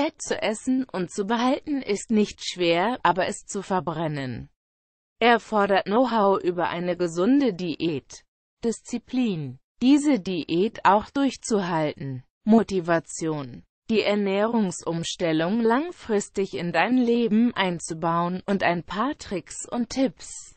Fett zu essen und zu behalten ist nicht schwer, aber es zu verbrennen. Er fordert Know-how über eine gesunde Diät. Disziplin. Diese Diät auch durchzuhalten. Motivation. Die Ernährungsumstellung langfristig in dein Leben einzubauen und ein paar Tricks und Tipps,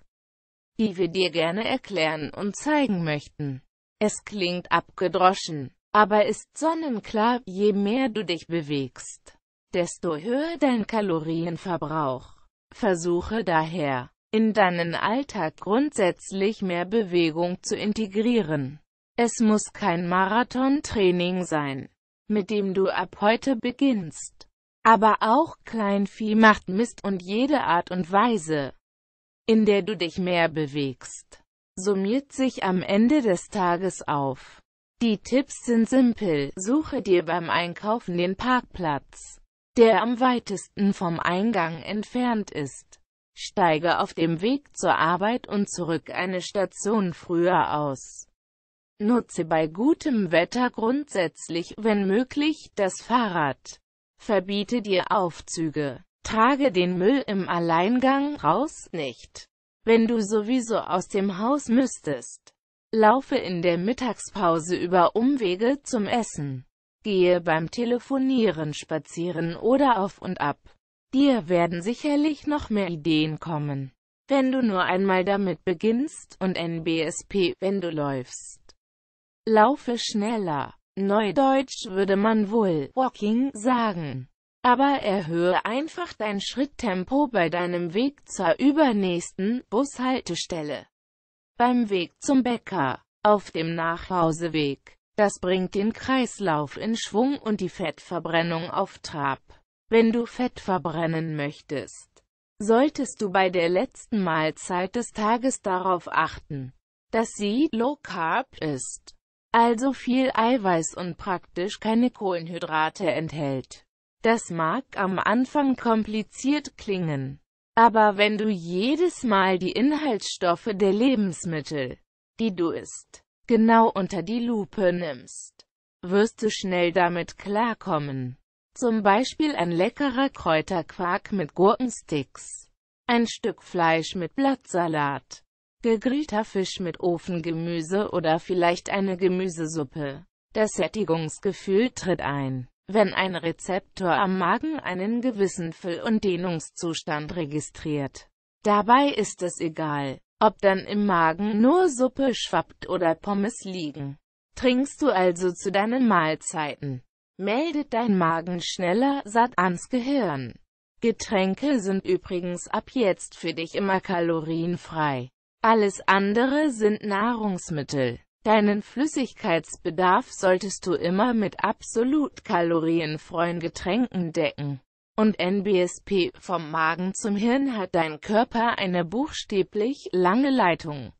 die wir dir gerne erklären und zeigen möchten. Es klingt abgedroschen, aber ist sonnenklar, je mehr du dich bewegst, desto höher dein Kalorienverbrauch. Versuche daher, in deinen Alltag grundsätzlich mehr Bewegung zu integrieren. Es muss kein Marathontraining sein, mit dem du ab heute beginnst. Aber auch Kleinvieh macht Mist und jede Art und Weise, in der du dich mehr bewegst, summiert sich am Ende des Tages auf. Die Tipps sind simpel, suche dir beim Einkaufen den Parkplatz, der am weitesten vom Eingang entfernt ist. Steige auf dem Weg zur Arbeit und zurück eine Station früher aus. Nutze bei gutem Wetter grundsätzlich, wenn möglich, das Fahrrad. Verbiete dir Aufzüge. Trage den Müll im Alleingang raus, nicht, wenn du sowieso aus dem Haus müsstest. Laufe in der Mittagspause über Umwege zum Essen. Gehe beim Telefonieren spazieren oder auf und ab. Dir werden sicherlich noch mehr Ideen kommen. Wenn du nur einmal damit beginnst und NBSP, wenn du läufst. Laufe schneller. Neudeutsch würde man wohl Walking sagen. Aber erhöhe einfach dein Schritttempo bei deinem Weg zur übernächsten Bushaltestelle beim Weg zum Bäcker, auf dem Nachhauseweg. Das bringt den Kreislauf in Schwung und die Fettverbrennung auf Trab. Wenn du Fett verbrennen möchtest, solltest du bei der letzten Mahlzeit des Tages darauf achten, dass sie low carb ist, also viel Eiweiß und praktisch keine Kohlenhydrate enthält. Das mag am Anfang kompliziert klingen. Aber wenn du jedes Mal die Inhaltsstoffe der Lebensmittel, die du isst, genau unter die Lupe nimmst, wirst du schnell damit klarkommen. Zum Beispiel ein leckerer Kräuterquark mit Gurkensticks, ein Stück Fleisch mit Blattsalat, gegrillter Fisch mit Ofengemüse oder vielleicht eine Gemüsesuppe. Das Sättigungsgefühl tritt ein. Wenn ein Rezeptor am Magen einen gewissen Füll- und Dehnungszustand registriert, dabei ist es egal, ob dann im Magen nur Suppe schwappt oder Pommes liegen. Trinkst du also zu deinen Mahlzeiten, meldet dein Magen schneller satt ans Gehirn. Getränke sind übrigens ab jetzt für dich immer kalorienfrei. Alles andere sind Nahrungsmittel. Deinen Flüssigkeitsbedarf solltest du immer mit absolut kalorienfreien Getränken decken. Und NBSP vom Magen zum Hirn hat dein Körper eine buchstäblich lange Leitung.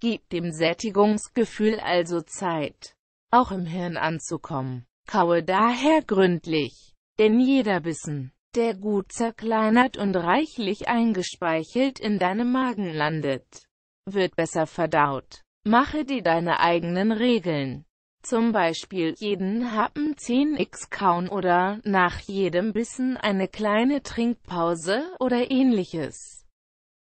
Gib dem Sättigungsgefühl also Zeit, auch im Hirn anzukommen. Kaue daher gründlich, denn jeder Bissen, der gut zerkleinert und reichlich eingespeichelt in deinem Magen landet, wird besser verdaut. Mache dir deine eigenen Regeln. Zum Beispiel jeden Happen 10 x kauen oder nach jedem Bissen eine kleine Trinkpause oder ähnliches.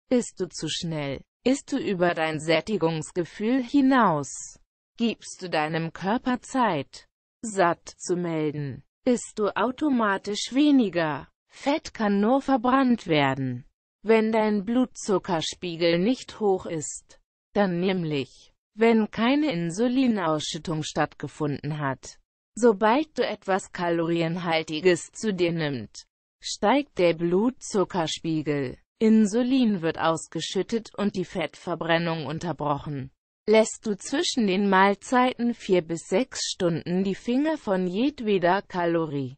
Bist du zu schnell? Isst du über dein Sättigungsgefühl hinaus? Gibst du deinem Körper Zeit, satt zu melden? Isst du automatisch weniger? Fett kann nur verbrannt werden, wenn dein Blutzuckerspiegel nicht hoch ist. Dann nämlich wenn keine Insulinausschüttung stattgefunden hat. Sobald du etwas Kalorienhaltiges zu dir nimmst, steigt der Blutzuckerspiegel. Insulin wird ausgeschüttet und die Fettverbrennung unterbrochen. Lässt du zwischen den Mahlzeiten vier bis sechs Stunden die Finger von jedweder Kalorie,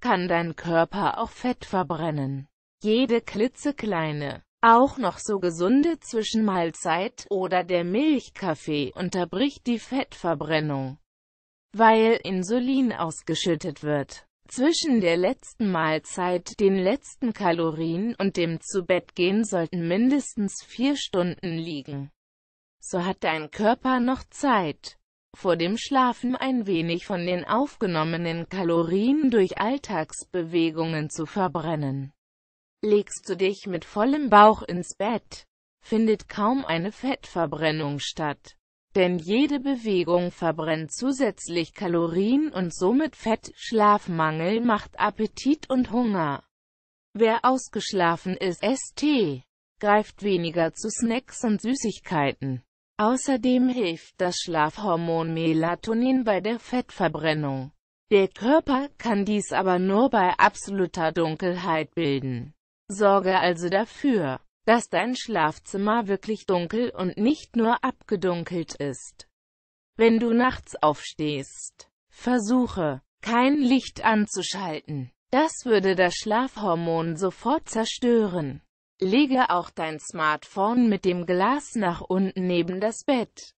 kann dein Körper auch Fett verbrennen. Jede klitzekleine auch noch so gesunde Zwischenmahlzeit oder der Milchkaffee unterbricht die Fettverbrennung, weil Insulin ausgeschüttet wird. Zwischen der letzten Mahlzeit, den letzten Kalorien und dem Zubettgehen sollten mindestens vier Stunden liegen. So hat dein Körper noch Zeit, vor dem Schlafen ein wenig von den aufgenommenen Kalorien durch Alltagsbewegungen zu verbrennen legst du dich mit vollem Bauch ins Bett, findet kaum eine Fettverbrennung statt. Denn jede Bewegung verbrennt zusätzlich Kalorien und somit Fett, Schlafmangel macht Appetit und Hunger. Wer ausgeschlafen ist, ST, greift weniger zu Snacks und Süßigkeiten. Außerdem hilft das Schlafhormon Melatonin bei der Fettverbrennung. Der Körper kann dies aber nur bei absoluter Dunkelheit bilden. Sorge also dafür, dass dein Schlafzimmer wirklich dunkel und nicht nur abgedunkelt ist. Wenn du nachts aufstehst, versuche, kein Licht anzuschalten. Das würde das Schlafhormon sofort zerstören. Lege auch dein Smartphone mit dem Glas nach unten neben das Bett.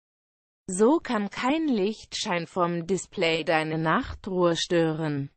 So kann kein Lichtschein vom Display deine Nachtruhe stören.